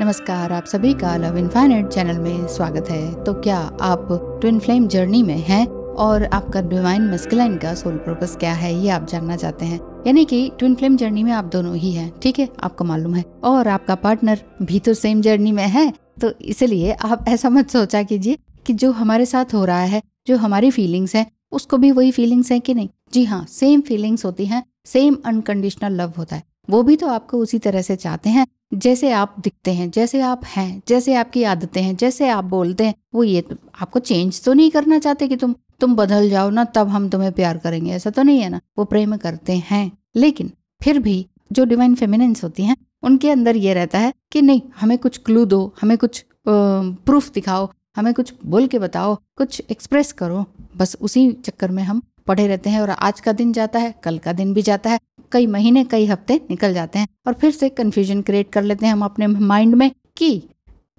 नमस्कार आप सभी का लव इन्फाइनेट चैनल में स्वागत है तो क्या आप ट्विन फ्लेम जर्नी में हैं और आपका डिवाइन मस्कुलाइन का सोल पर्पस क्या है ये आप जानना चाहते हैं यानी कि ट्विन फ्लेम जर्नी में आप दोनों ही हैं ठीक है आपको मालूम है और आपका पार्टनर भी तो सेम जर्नी में है तो इसलिए आप ऐसा मत सोचा कीजिए कि जो हमारे साथ हो रहा है जो हमारी फीलिंग्स हैं उसको भी वही फीलिंग्स हैं कि नहीं जी हाँ सेम फीलिंग्स होती हैं सेम अनकंडीशनल लव होता है वो भी तो आपको उसी तरह से चाहते हैं जैसे आप दिखते हैं जैसे आप हैं जैसे आपकी आदतें हैं जैसे आप बोलते हैं वो ये तो, आपको चेंज तो नहीं करना चाहते कि तुम तुम बदल जाओ ना तब हम तुम्हें प्यार करेंगे ऐसा तो नहीं है ना वो प्रेम करते हैं लेकिन फिर भी जो डिवाइन फेमिनेंस होती हैं उनके अंदर ये रहता है कि नहीं हमें कुछ क्लू दो हमें कुछ प्रूफ दिखाओ हमें कुछ बोल के बताओ कुछ एक्सप्रेस करो बस उसी चक्कर में हम पढ़े रहते हैं और आज का दिन जाता है कल का दिन भी जाता है कई महीने कई हफ्ते निकल जाते हैं और फिर से कन्फ्यूजन क्रिएट कर लेते हैं हम अपने माइंड में कि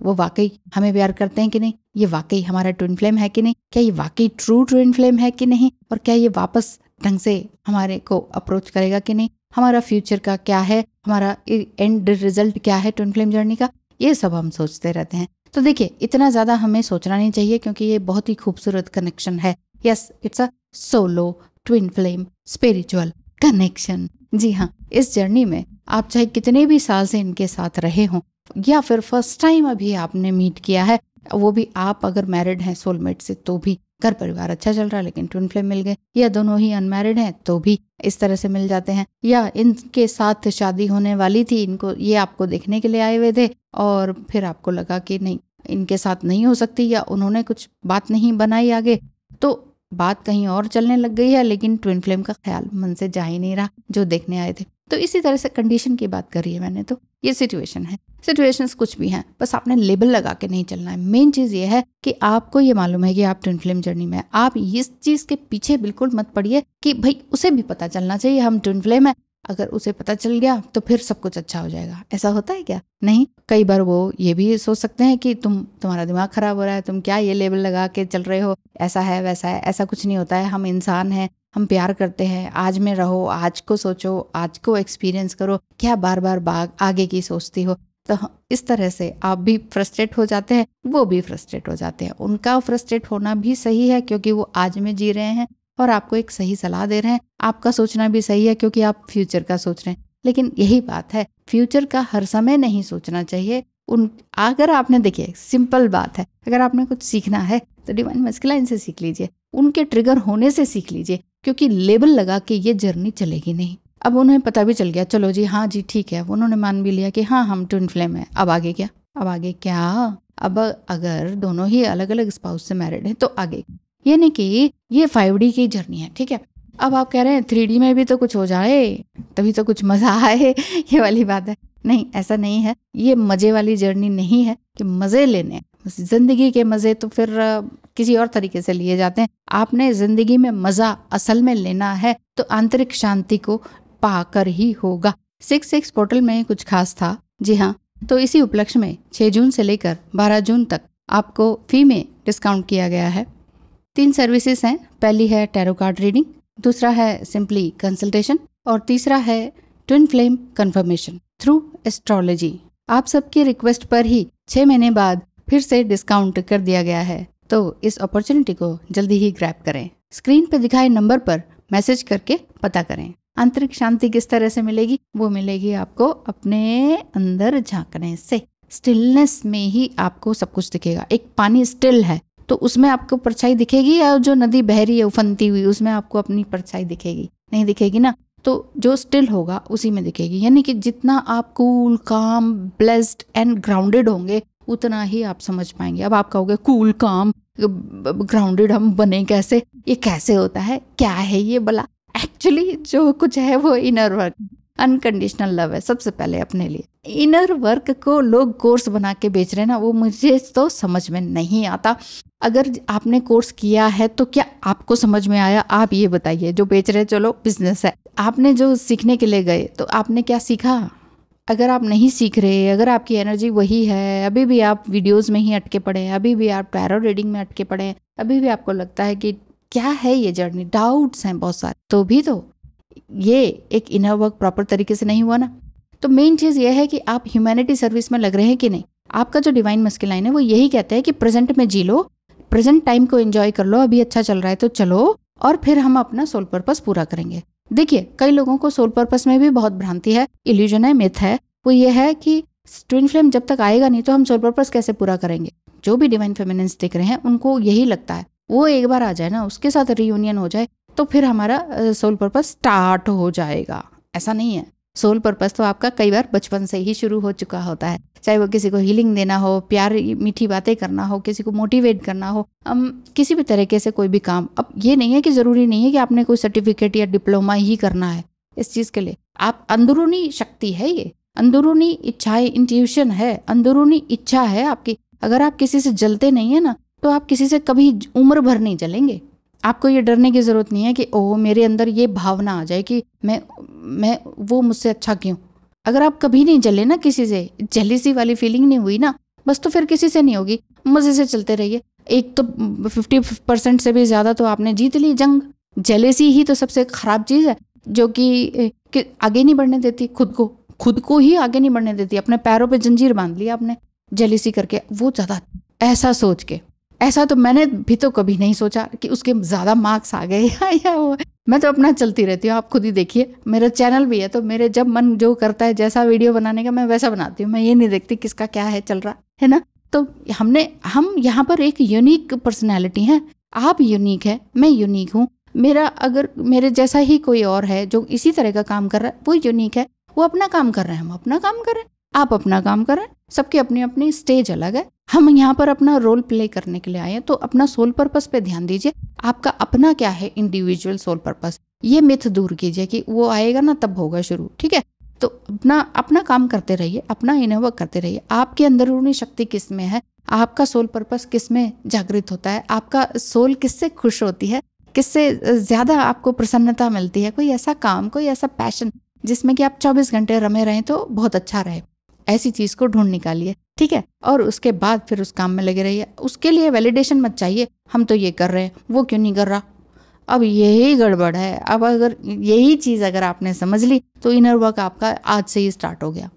वो वाकई हमें प्यार करते हैं कि नहीं ये वाकई हमारा ट्विन फ्लेम है कि नहीं क्या ये वाकई ट्रू ट्विन फ्लेम है कि नहीं और क्या ये वापस ढंग से हमारे को अप्रोच करेगा कि नहीं हमारा फ्यूचर का क्या है हमारा एंड रिजल्ट क्या है ट्विन फ्लेम जर्नी का ये सब हम सोचते रहते हैं तो देखिए इतना ज़्यादा हमें सोचना नहीं चाहिए क्योंकि ये बहुत ही खूबसूरत कनेक्शन है yes it's a solo twin flame spiritual connection जी हाँ इस जर्नी में आप चाहे कितने भी साल से इनके साथ रहे हों या फिर फर्स्ट टाइम अभी आपने मीट किया है वो भी आप अगर मैरिड हैं सोलमेट से तो भी घर परिवार अच्छा चल रहा है लेकिन ट्विन फ्लेम मिल गए या दोनों ही अनमैरिड हैं तो भी इस तरह से मिल जाते हैं या इनके साथ शादी होने वाली थी इनको ये आपको देखने के लिए आए हुए थे और फिर आपको लगा कि नहीं इनके साथ नहीं हो सकती या उन्होंने कुछ बात नहीं बनाई आगे तो बात कहीं और चलने लग गई है लेकिन ट्विन फ्लेम का ख्याल मन से जा ही नहीं रहा जो देखने आए थे तो इसी तरह से कंडीशन की बात करी है मैंने तो ये सिचुएशन है सिचुएशंस कुछ भी हैं बस आपने लेबल लगा के नहीं चलना है मेन चीज़ ये है कि आपको ये मालूम है कि आप ट्विन फिल्म जर्नी में आप इस चीज़ के पीछे बिल्कुल मत पड़िए कि भाई उसे भी पता चलना चाहिए हम ट्विन फिल्म है अगर उसे पता चल गया तो फिर सब कुछ अच्छा हो जाएगा ऐसा होता है क्या नहीं कई बार वो ये भी सोच सकते हैं कि तुम तुम्हारा दिमाग खराब हो रहा है तुम क्या ये लेबल लगा के चल रहे हो ऐसा है वैसा है ऐसा कुछ नहीं होता है हम इंसान हैं हम प्यार करते हैं आज में रहो आज को सोचो आज को एक्सपीरियंस करो क्या बार बार बाग आगे की सोचती हो तो इस तरह से आप भी फ्रस्ट्रेट हो जाते हैं वो भी फ्रस्ट्रेट हो जाते हैं उनका फ्रस्ट्रेट होना भी सही है क्योंकि वो आज में जी रहे हैं और आपको एक सही सलाह दे रहे हैं आपका सोचना भी सही है क्योंकि आप फ्यूचर का सोच रहे हैं लेकिन यही बात है फ्यूचर का हर समय नहीं सोचना चाहिए उन अगर आपने देखिए सिंपल बात है अगर आपने कुछ सीखना है तो डिवाइन मस्किलाइन से सीख लीजिए उनके ट्रिगर होने से सीख लीजिए क्योंकि लेबल लगा के ये जर्नी चलेगी नहीं अब उन्हें पता भी चल गया चलो जी हाँ जी ठीक है उन्होंने मान भी लिया कि हाँ हम ट्विन फ्लेम है अब आगे क्या अब आगे क्या अब अगर दोनों ही अलग अलग स्पाउस से मैरिड हैं तो आगे यानी कि ये फाइव डी की जर्नी है ठीक है अब आप कह रहे हैं थ्री डी में भी तो कुछ हो जाए तभी तो कुछ मज़ा आए ये वाली बात है नहीं ऐसा नहीं है ये मज़े वाली जर्नी नहीं है कि मज़े लेने ज़िंदगी के मज़े तो फिर किसी और तरीके से लिए जाते हैं आपने ज़िंदगी में मज़ा असल में लेना है तो आंतरिक शांति को पाकर ही होगा सिक्स सिक्स पोर्टल में कुछ खास था जी हाँ तो इसी उपलक्ष्य में 6 जून से लेकर 12 जून तक आपको फी में डिस्काउंट किया गया है तीन सर्विसेज हैं पहली है टैरो कार्ड रीडिंग दूसरा है सिंपली कंसल्टेशन और तीसरा है twin flame confirmation through astrology आप सबकी रिक्वेस्ट पर ही छः महीने बाद फिर से डिस्काउंट कर दिया गया है तो इस अपॉर्चुनिटी को जल्दी ही ग्रैप करें स्क्रीन पर दिखाए नंबर पर मैसेज करके पता करें आंतरिक शांति किस तरह से मिलेगी वो मिलेगी आपको अपने अंदर झांकने से स्टिलनेस में ही आपको सब कुछ दिखेगा एक पानी स्टिल है तो उसमें आपको परछाई दिखेगी या जो नदी बह रही है उफनती हुई उसमें आपको अपनी परछाई दिखेगी नहीं दिखेगी ना तो जो स्टिल होगा उसी में दिखेगी यानी कि जितना आप कूल काम ब्लेस्ड एंड ग्राउंडेड होंगे उतना ही आप समझ पाएंगे अब आप कहोगे कूल काम ग्राउंडेड हम बने कैसे ये कैसे होता है क्या है ये बला एक्चुअली जो कुछ है वो इनर वर्क अनकंडीशनल लव है सबसे पहले अपने लिए इनर वर्क को लोग कोर्स बना के बेच रहे हैं ना वो मुझे तो समझ में नहीं आता अगर आपने कोर्स किया है तो क्या आपको समझ में आया आप ये बताइए जो बेच रहे चलो बिजनेस है आपने जो सीखने के लिए गए तो आपने क्या सीखा अगर आप नहीं सीख रहे अगर आपकी एनर्जी वही है अभी भी आप वीडियोस में ही अटके पड़े हैं अभी भी आप टैरो रीडिंग में अटके पड़े हैं अभी भी आपको लगता है कि क्या है ये जर्नी डाउट्स हैं बहुत सारे तो भी तो ये एक इनर वर्क प्रॉपर तरीके से नहीं हुआ ना तो मेन चीज़ यह है कि आप ह्यूमैनिटी सर्विस में लग रहे हैं कि नहीं आपका जो डिवाइन मस्किल लाइन है वो यही कहता है कि प्रेजेंट में जी लो प्रेजेंट टाइम को एंजॉय कर लो अभी अच्छा चल रहा है तो चलो और फिर हम अपना सोल पर्पस पूरा करेंगे देखिए कई लोगों को सोल पर्पस में भी बहुत भ्रांति है इल्यूजन है मिथ है वो ये है कि ट्विन फ्लेम जब तक आएगा नहीं तो हम सोल पर्पस कैसे पूरा करेंगे जो भी डिवाइन फेमिनेंस दिख रहे हैं उनको यही लगता है वो एक बार आ जाए ना उसके साथ रियूनियन हो जाए तो फिर हमारा सोल पर्पज स्टार्ट हो जाएगा ऐसा नहीं है सोल पर्पज तो आपका कई बार बचपन से ही शुरू हो चुका होता है चाहे वो किसी को हीलिंग देना हो प्यार मीठी बातें करना हो किसी को मोटिवेट करना हो हम किसी भी तरीके से कोई भी काम अब ये नहीं है कि ज़रूरी नहीं है कि आपने कोई सर्टिफिकेट या डिप्लोमा ही करना है इस चीज़ के लिए आप अंदरूनी शक्ति है ये अंदरूनी इच्छाएं इंट्यूशन है अंदरूनी इच्छा है आपकी अगर आप किसी से जलते नहीं है ना तो आप किसी से कभी उम्र भर नहीं जलेंगे आपको ये डरने की ज़रूरत नहीं है कि ओह मेरे अंदर ये भावना आ जाए कि मैं मैं वो मुझसे अच्छा क्यों अगर आप कभी नहीं जले ना किसी से जलीसी वाली फीलिंग नहीं हुई ना बस तो फिर किसी से नहीं होगी मज़े से चलते रहिए एक तो फिफ्टी परसेंट से भी ज़्यादा तो आपने जीत ली जंग जलेसी ही तो सबसे ख़राब चीज़ है जो कि, कि आगे नहीं बढ़ने देती खुद को खुद को ही आगे नहीं बढ़ने देती अपने पैरों पर जंजीर बांध लिया आपने जलेसी करके वो ज़्यादा ऐसा सोच के ऐसा तो मैंने भी तो कभी नहीं सोचा कि उसके ज़्यादा मार्क्स आ गए या, या वो मैं तो अपना चलती रहती हूँ आप खुद ही देखिए मेरा चैनल भी है तो मेरे जब मन जो करता है जैसा वीडियो बनाने का मैं वैसा बनाती हूँ मैं ये नहीं देखती किसका क्या है चल रहा है ना तो हमने हम यहाँ पर एक यूनिक पर्सनैलिटी है आप यूनिक है मैं यूनिक हूँ मेरा अगर मेरे जैसा ही कोई और है जो इसी तरह का काम कर रहा है वो यूनिक है वो अपना काम कर रहे हैं हम अपना काम कर रहे हैं आप अपना काम करें सबकी अपनी अपनी स्टेज अलग है हम यहाँ पर अपना रोल प्ले करने के लिए आए हैं तो अपना सोल पर्पस पे ध्यान दीजिए आपका अपना क्या है इंडिविजुअल सोल पर्पस ये मिथ दूर कीजिए कि वो आएगा ना तब होगा शुरू ठीक है तो अपना अपना काम करते रहिए अपना इनोवा करते रहिए आपकी अंदरूनी शक्ति किस में है आपका सोल पर्पस किस में जागृत होता है आपका सोल किससे खुश होती है किससे ज़्यादा आपको प्रसन्नता मिलती है कोई ऐसा काम कोई ऐसा पैशन जिसमें कि आप 24 घंटे रमे रहें तो बहुत अच्छा रहे ऐसी चीज़ को ढूंढ निकालिए ठीक है और उसके बाद फिर उस काम में लगे रहिए उसके लिए वैलिडेशन मत चाहिए हम तो ये कर रहे हैं वो क्यों नहीं कर रहा अब यही गड़बड़ है अब अगर यही चीज़ अगर आपने समझ ली तो इनर वर्क आपका आज से ही स्टार्ट हो गया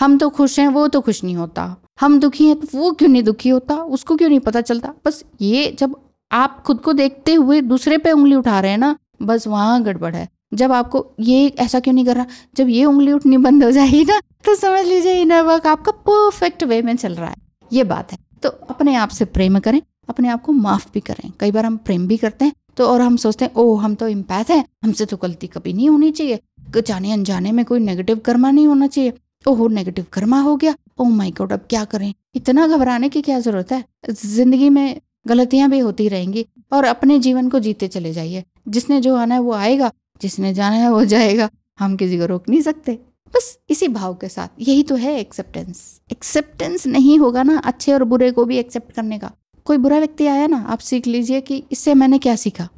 हम तो खुश हैं वो तो खुश नहीं होता हम दुखी हैं तो वो क्यों नहीं दुखी होता उसको क्यों नहीं पता चलता बस ये जब आप खुद को देखते हुए दूसरे पे उंगली उठा रहे हैं ना बस वहां गड़बड़ है जब आपको ये ऐसा क्यों नहीं कर रहा जब ये उंगली उठनी बंद हो जाएगी ना तो समझ लीजिए इनर वर्क आपका परफेक्ट वे में चल रहा है ये बात है तो अपने आप से प्रेम करें अपने आप को माफ भी करें कई बार हम प्रेम भी करते हैं तो और हम सोचते हैं ओ हम तो इम्पैथ हैं हमसे तो गलती कभी नहीं होनी चाहिए जाने अनजाने में कोई नेगेटिव कर्मा नहीं होना चाहिए ओहो नेगेटिव कर्मा हो गया ओ माय गॉड अब क्या करें इतना घबराने की क्या जरूरत है जिंदगी में गलतियां भी होती रहेंगी और अपने जीवन को जीते चले जाइए जिसने जो आना है वो आएगा जिसने जाना है वो जाएगा हम किसी को रोक नहीं सकते बस इसी भाव के साथ यही तो है एक्सेप्टेंस एक्सेप्टेंस नहीं होगा ना अच्छे और बुरे को भी एक्सेप्ट करने का कोई बुरा व्यक्ति आया ना आप सीख लीजिए कि इससे मैंने क्या सीखा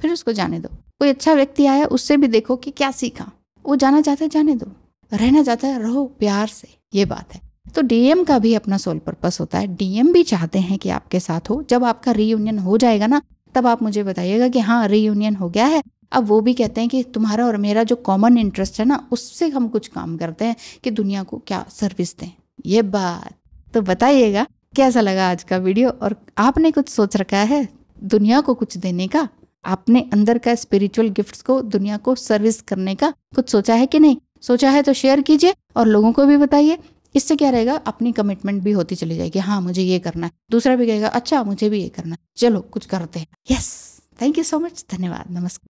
फिर उसको जाने दो कोई अच्छा व्यक्ति आया उससे भी देखो कि क्या सीखा वो जाना चाहता है जाने दो रहना चाहता है रहो प्यार से ये बात है तो डीएम का भी अपना सोल पर्पस होता है डीएम भी चाहते हैं कि आपके साथ हो जब आपका रीयूनियन हो जाएगा ना तब आप मुझे बताइएगा कि हाँ रीयूनियन हो गया है अब वो भी कहते हैं कि तुम्हारा और मेरा जो कॉमन इंटरेस्ट है ना उससे हम कुछ काम करते हैं कि दुनिया को क्या सर्विस दें ये बात तो बताइएगा कैसा लगा आज का वीडियो और आपने कुछ सोच रखा है दुनिया को कुछ देने का आपने अंदर का स्पिरिचुअल गिफ्ट्स को दुनिया को सर्विस करने का कुछ सोचा है कि नहीं सोचा है तो शेयर कीजिए और लोगों को भी बताइए इससे क्या रहेगा अपनी कमिटमेंट भी होती चली जाएगी हाँ मुझे ये करना है दूसरा भी कहेगा अच्छा मुझे भी ये करना है चलो कुछ करते हैं yes thank you so much धन्यवाद नमस्कार